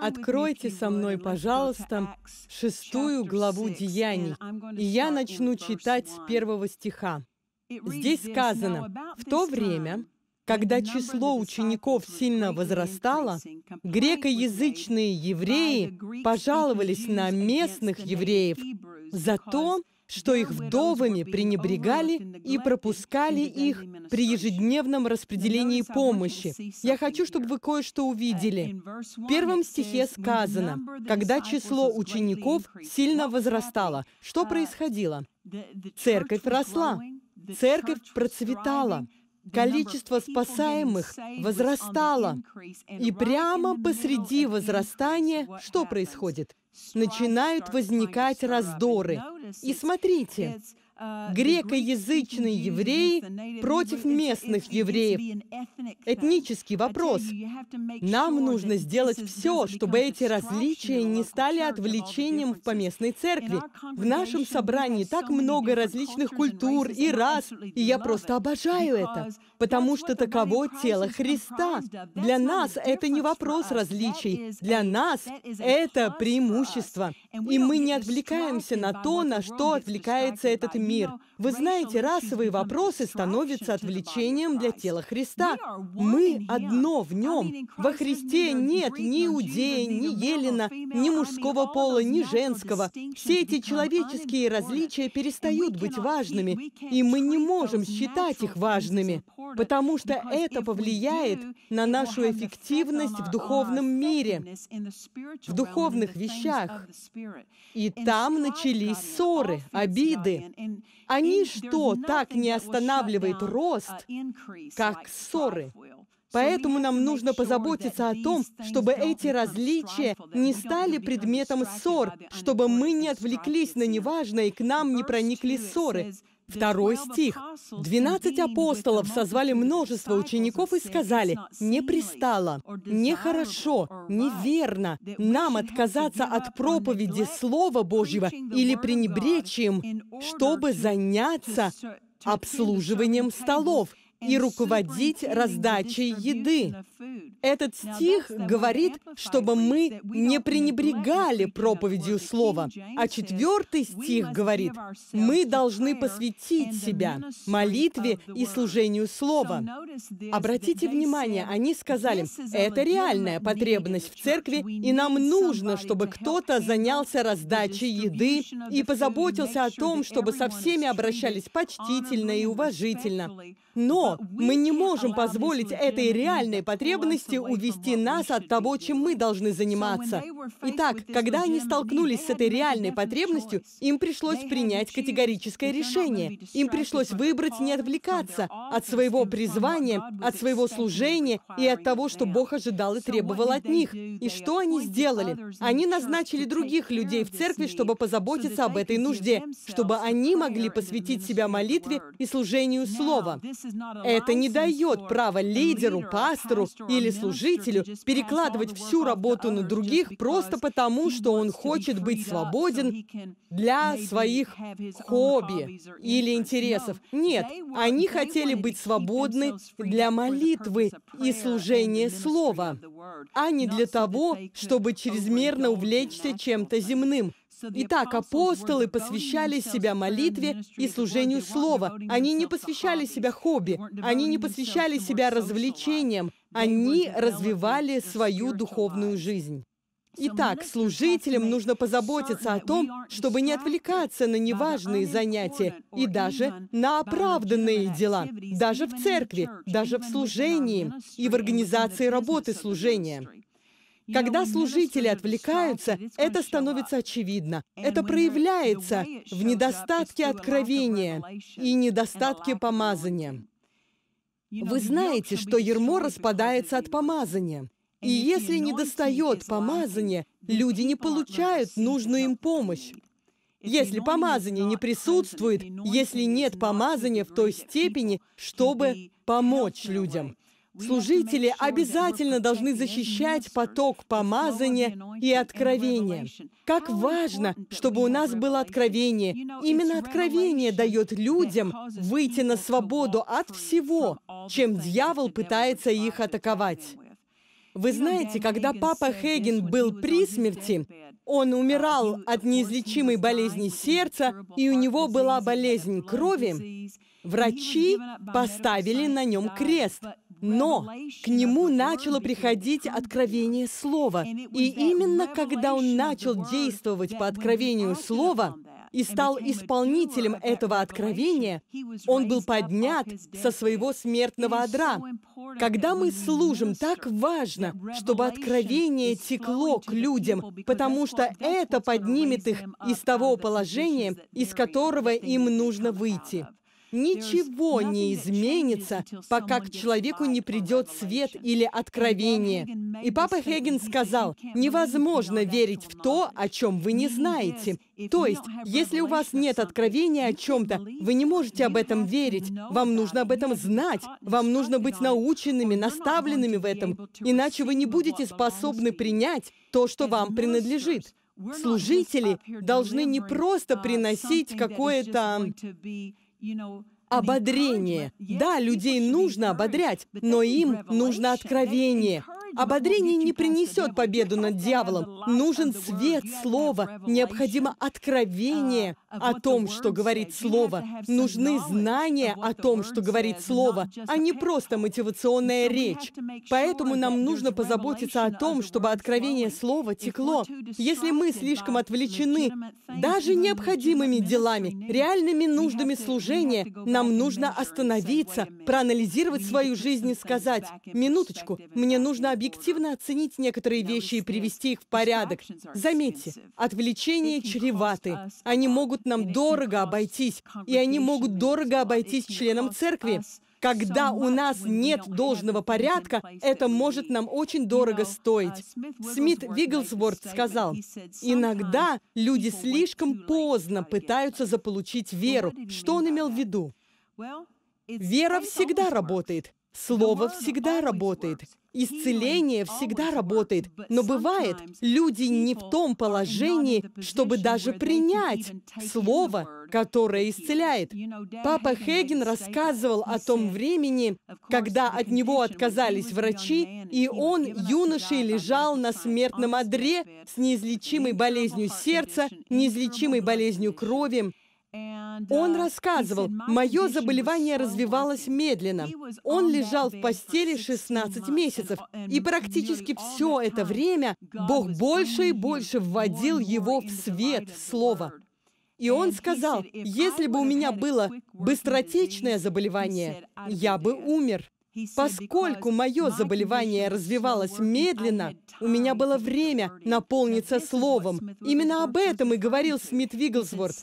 Откройте со мной, пожалуйста, шестую главу Деяний, и я начну читать с первого стиха. Здесь сказано, «В то время, когда число учеников сильно возрастало, грекоязычные евреи пожаловались на местных евреев за то, что их вдовами пренебрегали и пропускали их при ежедневном распределении помощи. Я хочу, чтобы вы кое-что э, увидели. В первом стихе сказано, когда число учеников сильно возрастало, что uh, происходило? Церковь росла, церковь процветала, количество спасаемых возрастало. И прямо посреди возрастания что происходит? Начинают возникать раздоры. И смотрите, греко-язычные евреи против местных евреев. Этнический вопрос. Нам нужно сделать все, чтобы эти различия не стали отвлечением в поместной церкви. В нашем собрании так много различных культур и рас, и я просто обожаю это, потому что таково тело Христа. Для нас это не вопрос различий, для нас это преимущество. И мы не отвлекаемся на то, на что отвлекается этот мир мир. Вы знаете, расовые вопросы становятся отвлечением для тела Христа. Мы одно в нем. Во Христе нет ни иудея, ни елена, ни мужского пола, ни женского. Все эти человеческие различия перестают быть важными, и мы не можем считать их важными, потому что это повлияет на нашу эффективность в духовном мире, в духовных вещах. И там начались ссоры, обиды. Они что так не останавливает рост, uh, как ссоры. Поэтому нам нужно позаботиться о том, чтобы эти различия не стали предметом ссор, чтобы мы не отвлеклись на неважное и к нам не проникли ссоры. Второй стих. «Двенадцать апостолов созвали множество учеников и сказали, «Не пристало, нехорошо, неверно нам отказаться от проповеди Слова Божьего или пренебречь им, чтобы заняться обслуживанием столов и руководить раздачей еды. Этот стих говорит, чтобы мы не пренебрегали проповедью Слова. А четвертый стих говорит, мы должны посвятить себя молитве и служению Слова. Обратите внимание, они сказали, это реальная потребность в церкви, и нам нужно, чтобы кто-то занялся раздачей еды и позаботился о том, чтобы со всеми обращались почтительно и уважительно. Но мы не можем позволить этой реальной потребности увести нас от того, чем мы должны заниматься. Итак, когда они столкнулись с этой реальной потребностью, им пришлось принять категорическое решение. Им пришлось выбрать не отвлекаться от своего призвания, от своего служения и от того, что Бог ожидал и требовал от них. И что они сделали? Они назначили других людей в церкви, чтобы позаботиться об этой нужде, чтобы они могли посвятить себя молитве и служению Слова. Это не дает права лидеру, пастору или служителю перекладывать всю работу на других просто потому, что он хочет быть свободен для своих хобби или интересов. Нет, они хотели быть свободны для молитвы и служения Слова, а не для того, чтобы чрезмерно увлечься чем-то земным. Итак, апостолы посвящали себя молитве и служению слова. Они не посвящали себя хобби, они не посвящали себя развлечениям, они развивали свою духовную жизнь. Итак, служителям нужно позаботиться о том, чтобы не отвлекаться на неважные занятия и даже на оправданные дела, даже в церкви, даже в служении и в организации работы служения. Когда служители отвлекаются, это становится очевидно. Это проявляется в недостатке откровения и недостатке помазания. Вы знаете, что ермо распадается от помазания. И если не достает помазания, люди не получают нужную им помощь. Если помазание не присутствует, если нет помазания в той степени, чтобы помочь людям – Служители обязательно должны защищать поток помазания и откровения. Как важно, чтобы у нас было откровение. Именно откровение дает людям выйти на свободу от всего, чем дьявол пытается их атаковать. Вы знаете, когда папа Хейген был при смерти, он умирал от неизлечимой болезни сердца, и у него была болезнь крови, врачи поставили на нем крест, но к нему начало приходить откровение слова. И именно когда он начал действовать по откровению слова, и стал исполнителем этого откровения, он был поднят со своего смертного одра. Когда мы служим, так важно, чтобы откровение текло к людям, потому что это поднимет их из того положения, из которого им нужно выйти. Ничего не изменится, пока к человеку не придет свет или откровение. И папа Хеген сказал, невозможно верить в то, о чем вы не знаете. То есть, если у вас нет откровения о чем-то, вы не можете об этом верить, вам нужно об этом знать, вам нужно быть наученными, наставленными в этом, иначе вы не будете способны принять то, что вам принадлежит. Служители должны не просто uh, приносить какое-то Ободрение. Да, людей нужно ободрять, но им нужно откровение. Ободрение не принесет победу над дьяволом. Нужен свет, слово, необходимо откровение, о том, что говорит Слово. Нужны знания о том, что говорит Слово, а не просто мотивационная речь. Поэтому нам нужно позаботиться о том, чтобы откровение Слова текло. Если мы слишком отвлечены даже необходимыми делами, реальными нуждами служения, нам нужно остановиться, проанализировать свою жизнь и сказать, «Минуточку, мне нужно объективно оценить некоторые вещи и привести их в порядок». Заметьте, отвлечения чреваты. Они могут могут нам дорого обойтись, и они могут дорого обойтись членам церкви. Когда у нас нет должного порядка, это может нам очень дорого стоить. Uh, Смит Вигглсворт сказал, «Иногда люди слишком поздно пытаются заполучить веру». Что он имел в виду? Вера всегда работает. Слово всегда работает. Исцеление всегда работает, но бывает, люди не в том положении, чтобы даже принять слово, которое исцеляет. Папа Хеген рассказывал о том времени, когда от него отказались врачи, и он, юношей, лежал на смертном одре с неизлечимой болезнью сердца, неизлечимой болезнью крови, он рассказывал, мое заболевание развивалось медленно. Он лежал в постели 16 месяцев, и практически все это время Бог больше и больше вводил его в свет Слова. И он сказал, если бы у меня было быстротечное заболевание, я бы умер. Поскольку мое заболевание развивалось медленно, у меня было время наполниться словом. Именно об этом и говорил Смит Вигглсворт.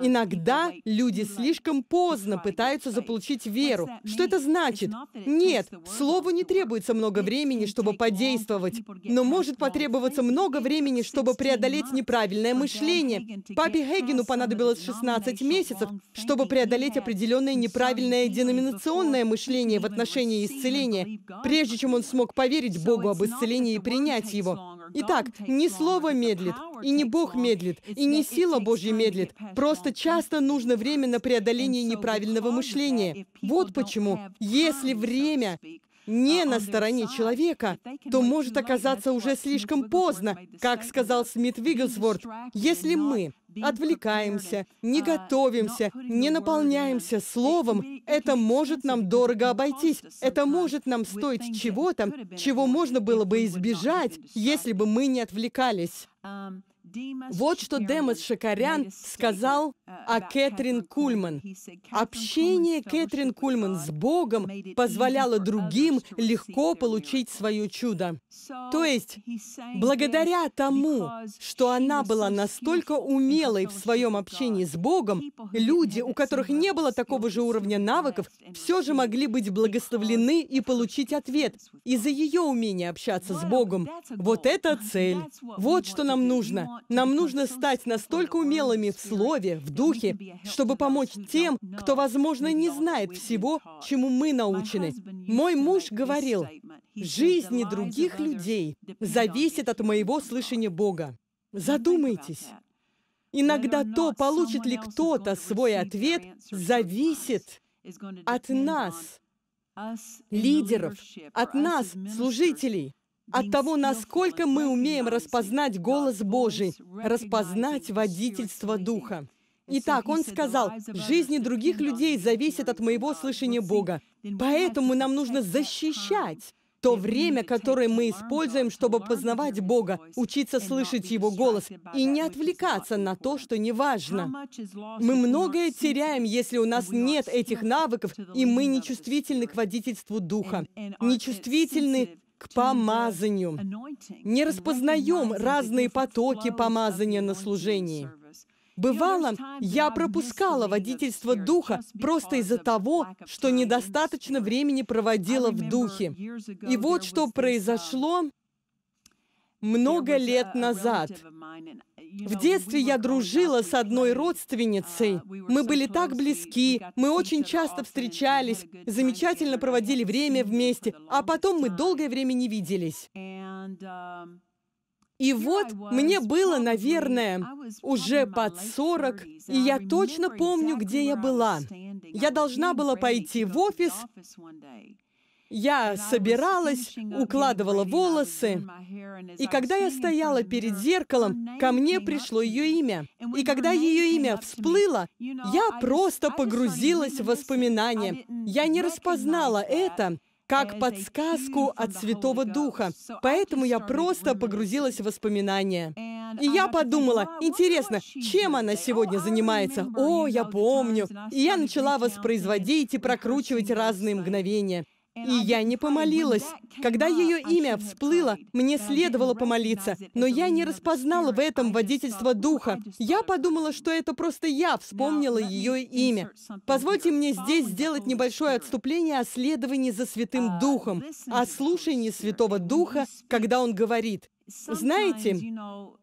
Иногда люди слишком поздно пытаются заполучить веру. Что это значит? Нет, слову не требуется много времени, чтобы подействовать, но может потребоваться много времени, чтобы преодолеть неправильное мышление. Папе Хегину понадобилось 16 месяцев, чтобы преодолеть определенное неправильное деноминационное мышление в отношении исцеления и исцеления, прежде чем он смог поверить Богу об исцелении и принять его. Итак, ни слово медлит, и не Бог медлит, и не сила Божья медлит. Просто часто нужно время на преодоление неправильного мышления. Вот почему, если время не а на стороне человека, то может оказаться уже слишком поздно, как сказал Смит Вигглсворд. если мы отвлекаемся, не uh, готовимся, не наполняемся словом, это может нам дорого обойтись. Это может нам стоить чего-то, чего можно было бы избежать, если бы мы не отвлекались. Um, вот что Демос Шакарян сказал о Кэтрин Кульман. Общение Кэтрин Кульман с Богом позволяло другим легко получить свое чудо. То есть, благодаря тому, что она была настолько умелой в своем общении с Богом, люди, у которых не было такого же уровня навыков, все же могли быть благословлены и получить ответ из-за ее умения общаться с Богом. Вот это цель. Вот что нам нужно. Нам нужно стать настолько умелыми в слове, в духе, чтобы помочь тем, кто, возможно, не знает всего, чему мы научены. Мой муж говорил, жизни других людей зависит от моего слышания Бога. Задумайтесь. Иногда то, получит ли кто-то свой ответ, зависит от нас, лидеров, от нас, служителей от того, насколько мы умеем распознать голос Божий, распознать водительство Духа. Итак, он сказал, «Жизни других людей зависят от моего слышания Бога, поэтому нам нужно защищать то время, которое мы используем, чтобы познавать Бога, учиться слышать Его голос и не отвлекаться на то, что неважно. Мы многое теряем, если у нас нет этих навыков, и мы не чувствительны к водительству Духа, нечувствительны к помазанию. Не распознаем разные потоки помазания на служении. Бывало, я пропускала водительство духа просто из-за того, что недостаточно времени проводила в духе. И вот что произошло много лет назад. В детстве я дружила с одной родственницей. А, мы были так близки, мы очень часто встречались, замечательно проводили время вместе, а потом мы долгое время не виделись. Um, и вот мне было, наверное, уже под 40, и я точно помню, где я была. Я должна была пойти в офис, я собиралась, укладывала волосы, и когда я стояла перед зеркалом, ко мне пришло ее имя. И когда ее имя всплыло, я просто погрузилась в воспоминания. Я не распознала это как подсказку от Святого Духа, поэтому я просто погрузилась в воспоминания. И я подумала, интересно, чем она сегодня занимается? О, я помню. И я начала воспроизводить и прокручивать разные uh, мгновения. И я не помолилась. Когда ее имя всплыло, мне следовало помолиться, но я не распознала в этом водительство духа. Я подумала, что это просто я вспомнила ее имя. Позвольте мне здесь сделать небольшое отступление о следовании за Святым uh, Духом, о слушании Святого Духа, когда он говорит знаете,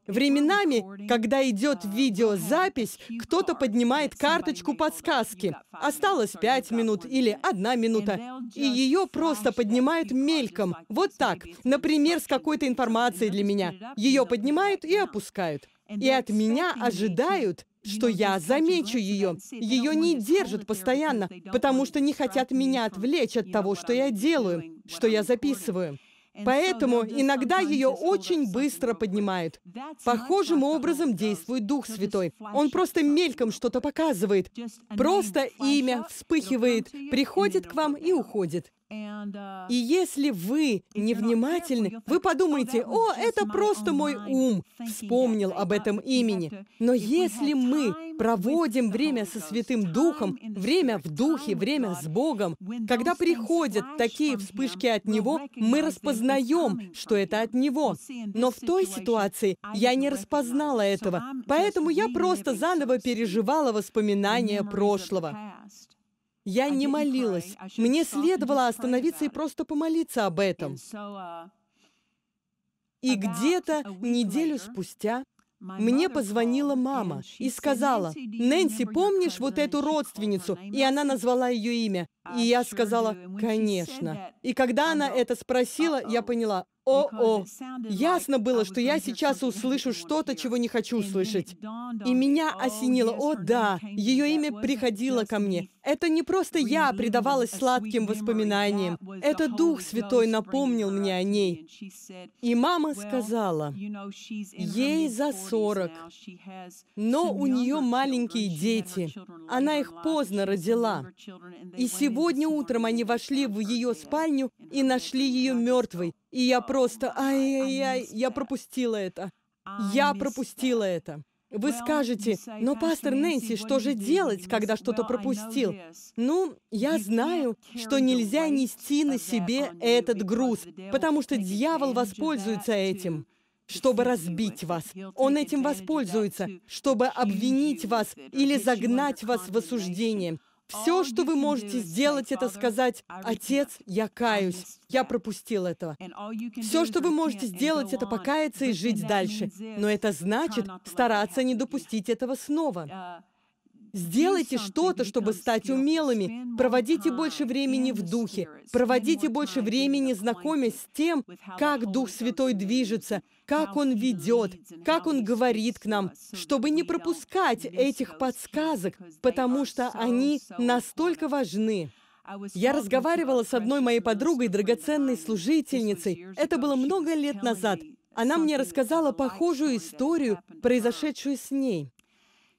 временами, когда идет uh, видеозапись, кто-то поднимает карточку подсказки. Осталось пять минут или одна минута. И ее просто поднимают мельком. Вот так. Например, с какой-то информацией для меня. Ее поднимают и опускают. И от меня ожидают, что я замечу ее. Ее не держат постоянно, потому что не хотят меня отвлечь от того, что я делаю, что я записываю. Поэтому иногда ее очень быстро поднимают. Похожим образом действует Дух Святой. Он просто мельком что-то показывает. Просто имя вспыхивает, приходит к вам и уходит. Uh, И если вы невнимательны, вы oh, подумаете, о, это просто мой ум вспомнил об этом имени. Но если мы проводим время со Святым Духом, время в Духе, время с Богом, когда приходят такие вспышки от Него, мы распознаем, что это от Него. Но в той ситуации я не распознала этого, поэтому я просто заново переживала воспоминания прошлого. Я не молилась. Мне следовало остановиться и просто помолиться об этом. Uh, и где-то неделю спустя мне позвонила мама и сказала, «Нэнси, помнишь вот эту родственницу?» И она назвала ее имя. И я сказала, «Конечно». И когда она это спросила, я поняла, «О-о». Ясно было, что я сейчас услышу что-то, чего не хочу услышать. И меня oh, осенило. О, да, ее имя приходило ко мне. Это не просто я предавалась сладким воспоминаниям. Это Дух Святой напомнил мне о ней. И мама сказала, ей за 40, но у нее маленькие дети. Она их поздно родила. И сегодня утром они вошли в ее спальню и нашли ее мертвой. И я а, просто, а, ай-яй-яй, я пропустила это. Я пропустила это. Вы скажете, но, «Ну, пастор Нэнси, что же делать, когда что-то пропустил? Ну, я знаю, что нельзя нести на себе этот груз, потому что дьявол воспользуется этим чтобы разбить вас. Он этим воспользуется, чтобы обвинить вас или загнать вас в осуждение. Все, что вы можете сделать, это сказать, «Отец, я каюсь, я пропустил этого». Все, что вы можете сделать, это покаяться и жить дальше. Но это значит стараться не допустить этого снова. Uh, Сделайте что-то, чтобы стать умелыми. Проводите больше времени в Духе. Проводите больше времени, знакомясь с тем, как Дух Святой движется, как Он ведет, как Он говорит к нам, чтобы не пропускать этих подсказок, потому что они настолько важны. Я разговаривала с одной моей подругой, драгоценной служительницей. Это было много лет назад. Она мне рассказала похожую историю, произошедшую с ней.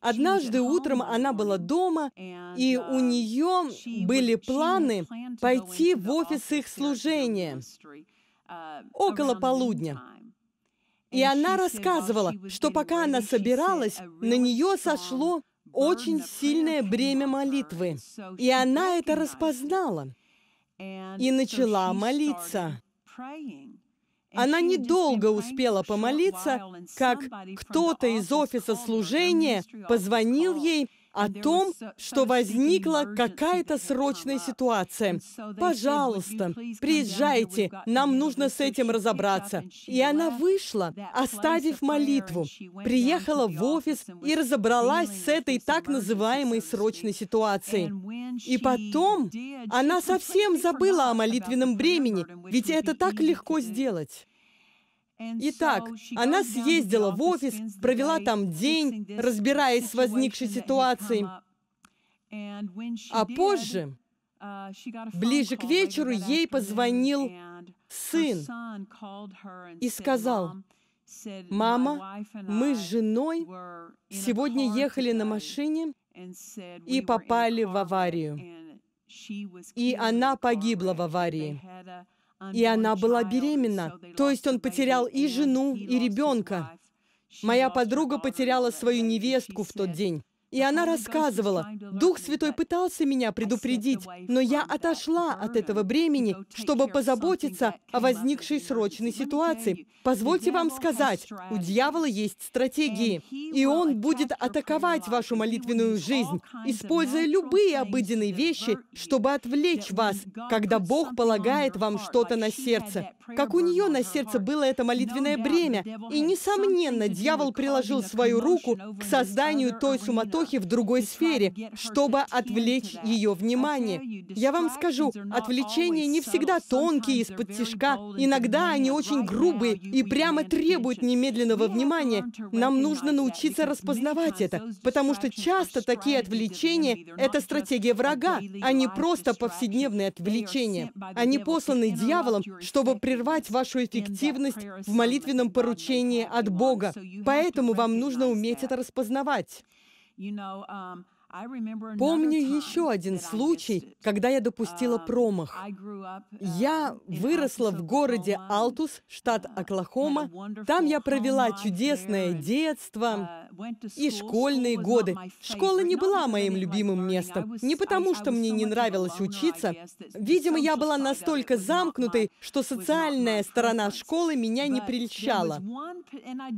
Однажды утром она была дома, и у нее были планы пойти в офис их служения около полудня. И она рассказывала, что пока она собиралась, на нее сошло очень сильное бремя молитвы. И она это распознала и начала молиться. Она недолго успела помолиться, как кто-то из офиса служения позвонил ей о том, что возникла какая-то срочная ситуация. Пожалуйста, приезжайте, нам нужно с этим разобраться. И она вышла, оставив молитву, приехала в офис и разобралась с этой так называемой срочной ситуацией. И потом она совсем забыла о молитвенном бремени, ведь это так легко сделать. Итак, она съездила в офис, провела там день, разбираясь с возникшей ситуацией. А позже, uh, ближе к вечеру, ей позвонил сын и сказал, «Мама, мы с женой сегодня ехали на машине и попали в аварию, и она погибла в аварии и она была беременна. То есть он потерял и жену, и ребенка. Моя подруга потеряла свою невестку в тот день. И она рассказывала, Дух Святой пытался меня предупредить, но я отошла от этого бремени, чтобы позаботиться о возникшей срочной ситуации. Позвольте вам сказать, у дьявола есть стратегии, и он будет атаковать вашу молитвенную жизнь, используя любые обыденные вещи, чтобы отвлечь вас, когда Бог полагает вам что-то на сердце. Как у нее на сердце было это молитвенное бремя, и, несомненно, дьявол приложил свою руку к созданию той суматохи, эпохи в другой сфере, чтобы отвлечь ее внимание. Я вам скажу, отвлечения не всегда тонкие из-под тишка. Иногда они очень грубые и прямо требуют немедленного внимания. Нам нужно научиться распознавать это, потому что часто такие отвлечения — это стратегия врага, а не просто повседневные отвлечения. Они посланы дьяволом, чтобы прервать вашу эффективность в молитвенном поручении от Бога. Поэтому вам нужно уметь это распознавать. You know, um, Помню еще один случай, когда я допустила um, промах. Uh, я выросла в городе Алтус, штат uh, Оклахома. Там я провела чудесное uh, детство и школьные годы. Школа не была моим любимым местом. Не потому, что мне не нравилось учиться. Видимо, я была настолько замкнутой, что социальная сторона школы меня не прельщала.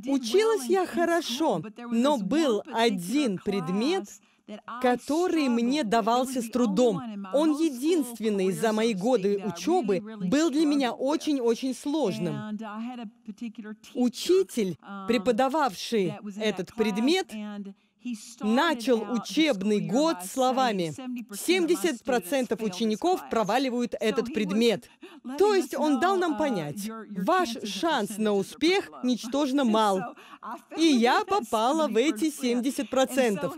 Училась я хорошо, но был один предмет, который мне давался с трудом. Он единственный за мои годы учебы был для меня очень-очень сложным. Учитель, um, преподававший этот предмет, начал учебный год словами «70% учеников проваливают этот предмет». То есть он дал нам uh, понять, ваш шанс на успех ничтожно мал. И я попала в эти 70%.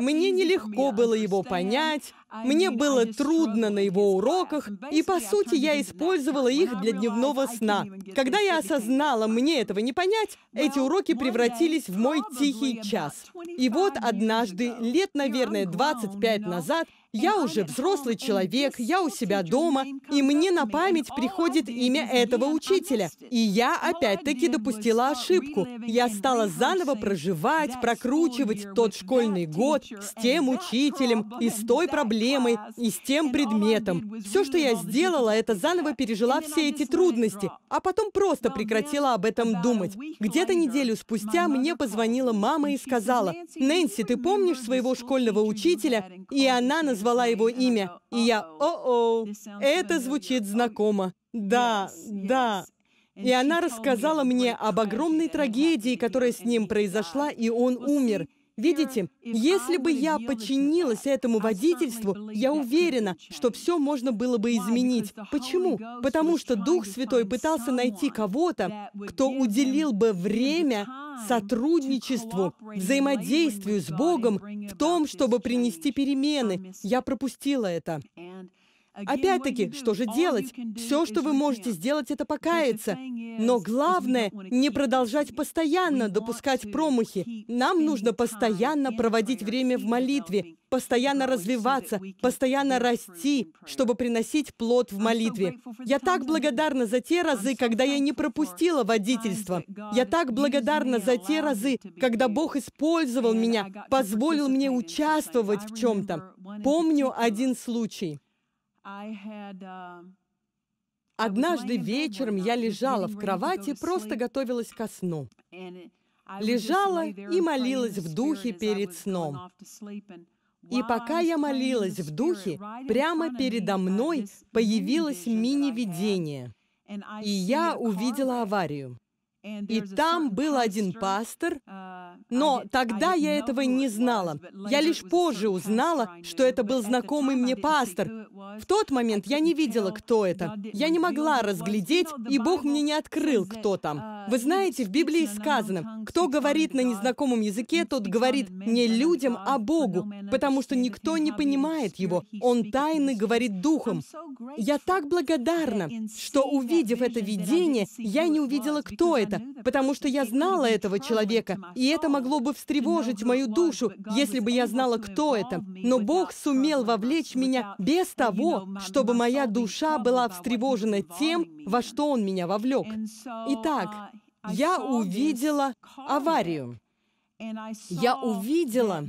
Мне нелегко было его понять, а мне а было трудно на его уроках, и, по сути, я использовала их для дневного сна. Когда я осознала, мне этого не понять, эти уроки превратились в мой тихий час. И вот однажды, лет, наверное, 25 назад, я уже взрослый человек, я у себя дома, и мне на память приходит имя этого учителя. И я опять-таки допустила ошибку. Я стала заново проживать, прокручивать тот школьный год с тем учителем и с той проблемой, и с тем предметом. Все, что я сделала, это заново пережила все эти трудности, а потом просто прекратила об этом думать. Где-то неделю спустя мне позвонила мама и сказала, «Нэнси, ты помнишь своего школьного учителя?» И она назвала назвала его имя, и я «О-о, это звучит oh, знакомо». Да, да. И она рассказала мне об огромной трагедии, которая с ним произошла, и он умер. Видите, если бы я подчинилась этому а водительству, я уверена, что все можно было бы изменить. Почему? Потому что Дух Святой пытался найти кого-то, кто уделил бы время сотрудничеству, взаимодействию с Богом в том, чтобы принести перемены. Я пропустила это. Опять-таки, что же делать? Все, что вы можете сделать, это покаяться. Но главное, не продолжать постоянно допускать промахи. Нам нужно постоянно проводить время в молитве, постоянно развиваться, постоянно расти, чтобы приносить плод в молитве. Я так благодарна за те разы, когда я не пропустила водительство. Я так благодарна за те разы, когда Бог использовал меня, позволил мне участвовать в чем-то. Помню один случай. Um, Однажды вечером я лежала в кровати, просто готовилась ко сну. Лежала и молилась в духе перед сном. И пока я молилась в духе, прямо передо uh, мной появилось мини-видение. И я увидела аварию. И там был один пастор, uh, но тогда я этого не знала. Я лишь позже узнала, что это был знакомый мне пастор. В тот момент я не видела, кто это. Я не могла разглядеть, и Бог мне не открыл, кто там. Uh, Вы знаете, в Библии сказано, кто говорит на незнакомом языке, тот говорит не людям, а Богу, потому что никто не понимает его. Он тайны говорит духом. Я так благодарна, что, увидев это видение, я не увидела, кто это, это, потому что я знала этого человека, и это могло бы встревожить мою душу, если бы я знала, кто это. Но Бог сумел вовлечь меня без того, чтобы моя душа была встревожена тем, во что Он меня вовлек. Итак, я увидела аварию. Я увидела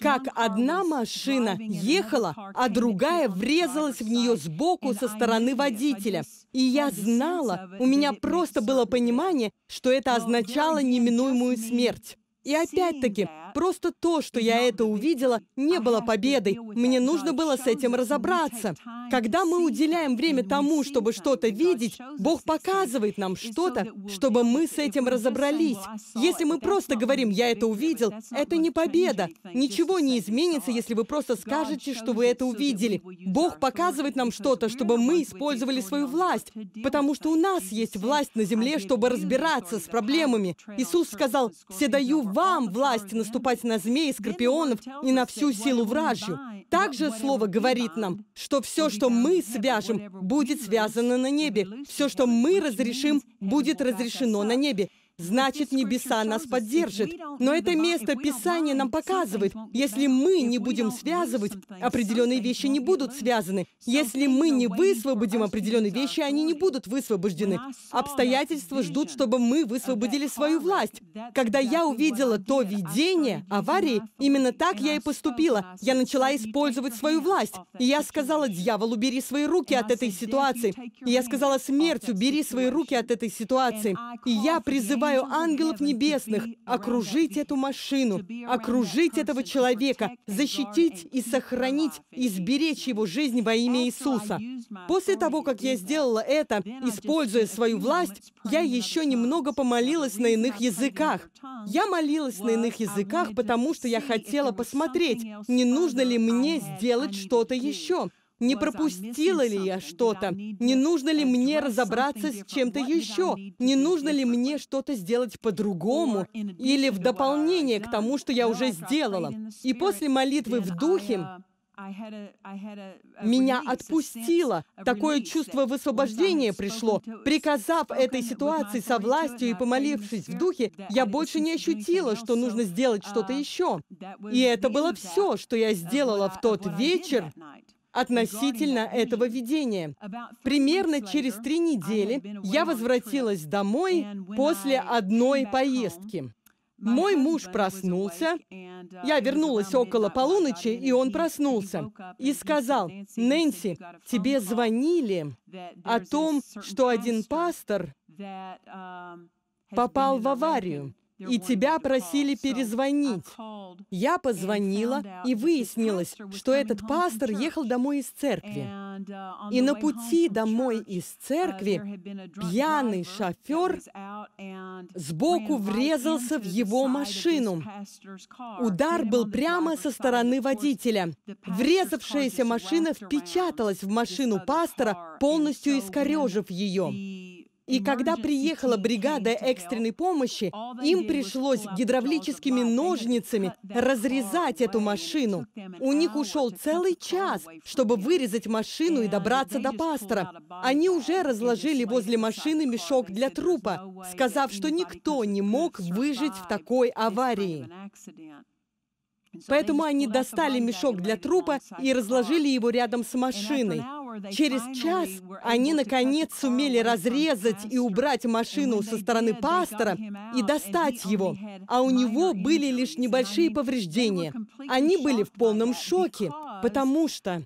как одна машина ехала, а другая врезалась в нее сбоку со стороны водителя. И я знала, у меня просто было понимание, что это означало неминуемую смерть. И опять-таки, Просто то, что я это увидела, не было победой. Мне нужно было с этим разобраться. Когда мы уделяем время тому, чтобы что-то видеть, Бог показывает нам что-то, чтобы мы с этим разобрались. Если мы просто говорим «я это увидел», это не победа. Ничего не изменится, если вы просто скажете, что вы это увидели. Бог показывает нам что-то, чтобы мы использовали свою власть, потому что у нас есть власть на земле, чтобы разбираться с проблемами. Иисус сказал «все даю вам власть наступать наступать на змей, и скорпионов и на всю силу вражью. Также Слово говорит нам, что все, что мы свяжем, будет связано на небе. Все, что мы разрешим, будет разрешено на небе значит небеса нас поддержит, Но это место Писания нам показывает, если мы не будем связывать, определенные вещи не будут связаны. Если мы не высвободим определенные вещи, они не будут высвобождены. Обстоятельства ждут, чтобы мы высвободили свою власть. Когда я увидела то а видение аварии, именно так я и поступила. Я начала использовать свою власть. И я сказала, дьявол, убери свои руки от этой ситуации. И я сказала, смерть, убери свои руки от этой ситуации. И я призываю призываю ангелов небесных окружить эту машину, окружить этого человека, защитить и сохранить, и сберечь его жизнь во имя Иисуса. После того, как я сделала это, используя свою власть, я еще немного помолилась на иных языках. Я молилась на иных языках, потому что я хотела посмотреть, не нужно ли мне сделать что-то еще. Не пропустила ли я что-то? Не нужно ли мне разобраться с чем-то еще? Не нужно ли мне что-то сделать по-другому или в дополнение к тому, что я уже сделала? И после молитвы в духе меня отпустило. Такое чувство высвобождения пришло. Приказав этой ситуации со властью и помолившись в духе, я больше не ощутила, что нужно сделать что-то еще. И это было все, что я сделала в тот вечер, относительно этого видения. Примерно через три недели я возвратилась домой после одной поездки. Мой муж проснулся. Я вернулась около полуночи, и он проснулся. И сказал, «Нэнси, тебе звонили о том, что один пастор попал в аварию и тебя просили перезвонить. Я позвонила, и выяснилось, что этот пастор ехал домой из церкви. Uh, и на пути домой из uh, церкви пьяный шофер сбоку врезался в его машину. Удар был прямо со стороны водителя. Врезавшаяся машина впечаталась в машину пастора, полностью искорежив ее. И когда приехала бригада экстренной помощи, им пришлось гидравлическими ножницами разрезать эту машину. У них ушел целый час, чтобы вырезать машину и добраться до пастора. Они уже разложили возле машины мешок для трупа, сказав, что никто не мог выжить в такой аварии. Поэтому они достали мешок для трупа и разложили его рядом с машиной. Через час они, наконец, сумели разрезать и убрать машину со стороны пастора и достать его, а у него были лишь небольшие повреждения. Они были в полном шоке, потому что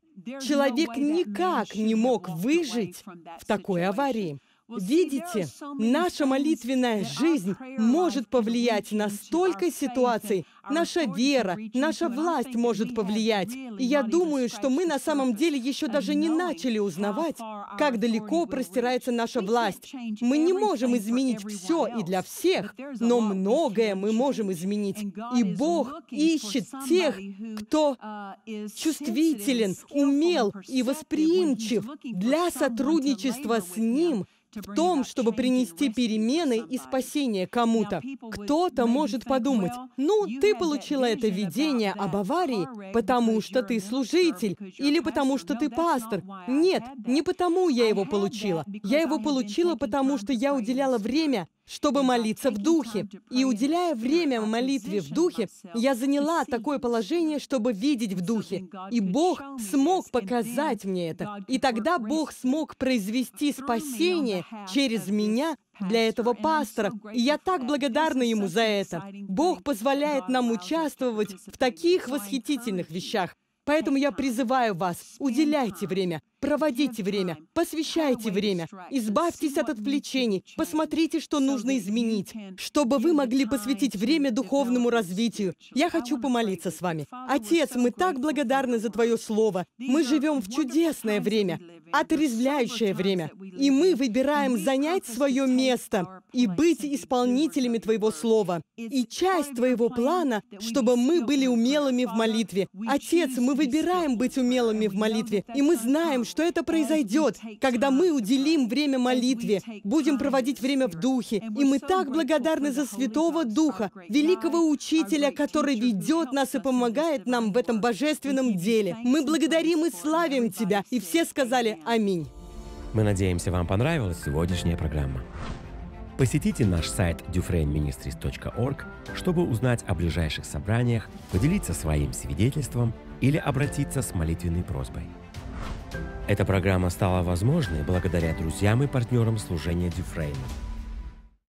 человек никак не мог выжить в такой аварии. Видите, наша молитвенная жизнь может повлиять на столько ситуаций. Наша вера, наша власть может повлиять. И я думаю, что мы на самом деле еще даже не начали узнавать, как далеко простирается наша власть. Мы не можем изменить все и для всех, но многое мы можем изменить. И Бог ищет тех, кто uh, чувствителен, умел и восприимчив для сотрудничества с Ним – в том, чтобы принести перемены и спасение кому-то. Кто-то может подумать, ну, ты получила это видение об аварии, потому что ты служитель или потому что ты пастор. Нет, не потому я его получила. Я его получила, потому что я уделяла время чтобы молиться в духе. И уделяя время молитве в духе, я заняла такое положение, чтобы видеть в духе. И Бог смог показать мне это. И тогда Бог смог произвести спасение через меня для этого пастора. И я так благодарна ему за это. Бог позволяет нам участвовать в таких восхитительных вещах. Поэтому я призываю вас, уделяйте время, Проводите время, посвящайте время, избавьтесь от отвлечений, посмотрите, что нужно изменить, чтобы вы могли посвятить время духовному развитию. Я хочу помолиться с вами. Отец, мы так благодарны за Твое Слово. Мы живем в чудесное время, отрезвляющее время, и мы выбираем занять свое место и быть исполнителями Твоего Слова. И часть Твоего плана, чтобы мы были умелыми в молитве. Отец, мы выбираем быть умелыми в молитве, и мы знаем, что это произойдет, когда мы уделим время молитве, будем проводить время в Духе. И мы так благодарны за Святого Духа, великого Учителя, который ведет нас и помогает нам в этом божественном деле. Мы благодарим и славим Тебя. И все сказали «Аминь». Мы надеемся, вам понравилась сегодняшняя программа. Посетите наш сайт dufrainministries.org, чтобы узнать о ближайших собраниях, поделиться своим свидетельством или обратиться с молитвенной просьбой. Эта программа стала возможной благодаря друзьям и партнерам служения Дюфрейна.